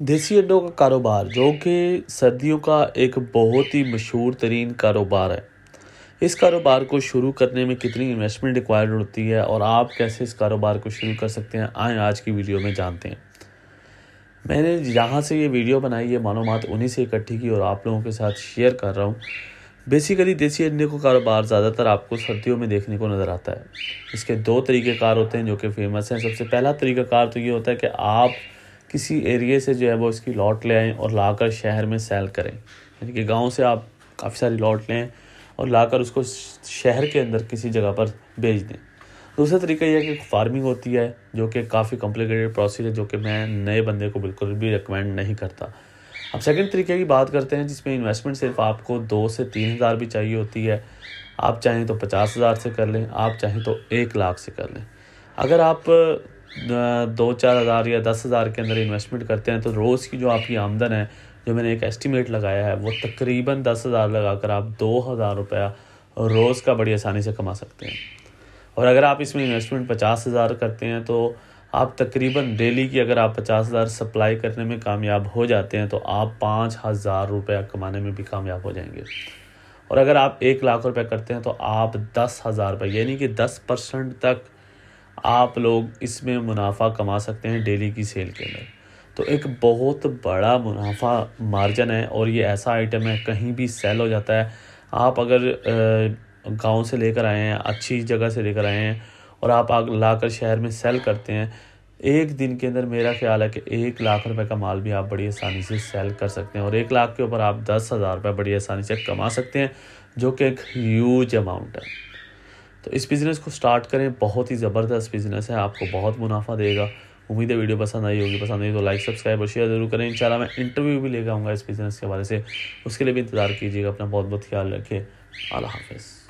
देसी अंडों का कारोबार जो कि सर्दियों का एक बहुत ही मशहूर तरीन कारोबार है इस कारोबार को शुरू करने में कितनी इन्वेस्टमेंट रिक्वायर्ड होती है और आप कैसे इस कारोबार को शुरू कर सकते हैं आए आज की वीडियो में जानते हैं मैंने यहाँ से ये वीडियो बनाई है मालूम उन्हीं से इकट्ठी की और आप लोगों के साथ शेयर कर रहा हूँ बेसिकली देसी अंडे को कारोबार ज़्यादातर आपको सर्दियों में देखने को नज़र आता है इसके दो तरीक़ेकार होते हैं जो कि फेमस हैं सबसे पहला तरीक़ाकार तो ये होता है कि आप किसी एरिए से जो है वो इसकी लॉट ले आएँ और लाकर शहर में सेल करें यानी कि गाँव से आप काफ़ी सारी लॉट लें और लाकर उसको शहर के अंदर किसी जगह पर बेच दें दूसरा तरीका यह है कि फार्मिंग होती है जो कि काफ़ी कॉम्प्लिकेटेड प्रोसेस है जो कि मैं नए बंदे को बिल्कुल भी रिकमेंड नहीं करता अब सेकंड तरीके की बात करते हैं जिसमें इन्वेस्टमेंट सिर्फ आपको दो से तीन हज़ार भी चाहिए होती है आप चाहें तो पचास हज़ार से कर लें आप चाहें तो एक लाख से कर लें अगर आप दो चार हज़ार या दस हज़ार के अंदर इन्वेस्टमेंट करते हैं तो रोज़ की जो आपकी आमदन है जो मैंने एक एस्टिमेट लगाया है वो तकरीबन दस हज़ार लगा कर आप दो हज़ार रुपया रोज़ का बड़ी आसानी से कमा सकते हैं और अगर आप इसमें इन्वेस्टमेंट पचास हज़ार करते हैं तो आप तकरीबन डेली की अगर आप पचास हज़ार सप्लाई करने में कामयाब हो जाते हैं तो आप पाँच हज़ार रुपया कमाने में भी कामयाब हो जाएंगे और अगर आप एक लाख रुपया करते हैं तो आप दस हज़ार रुपये यानी कि दस परसेंट तक आप लोग इसमें मुनाफा कमा सकते हैं डेली की सेल के अंदर तो एक बहुत बड़ा मुनाफा मार्जन है और ये ऐसा आइटम है कहीं भी सेल हो जाता है आप अगर गांव से लेकर आए हैं अच्छी जगह से लेकर आए हैं और आप लाकर ला कर शहर में सेल करते हैं एक दिन के अंदर मेरा ख्याल है कि एक लाख रुपए का माल भी आप बड़ी आसानी से सेल कर सकते हैं और एक लाख के ऊपर आप दस हज़ार रुपये बड़ी आसानी से कमा सकते हैं जो कि एक ह्यूज अमाउंट है तो इस बिज़नेस को स्टार्ट करें बहुत ही ज़बरदस्त बिज़नेस है आपको बहुत मुनाफा देगा उम्मीद है वीडियो पसंद आई होगी पसंद आई तो लाइक सब्सक्राइब और शेयर ज़रूर करें इन मैं इंटरव्यू भी लेकर आऊँगा इस बिज़नेस के बारे से उसके लिए भी इंतज़ार कीजिएगा अपना बहुत बहुत ख्याल रखें अल्लाह हाफिज़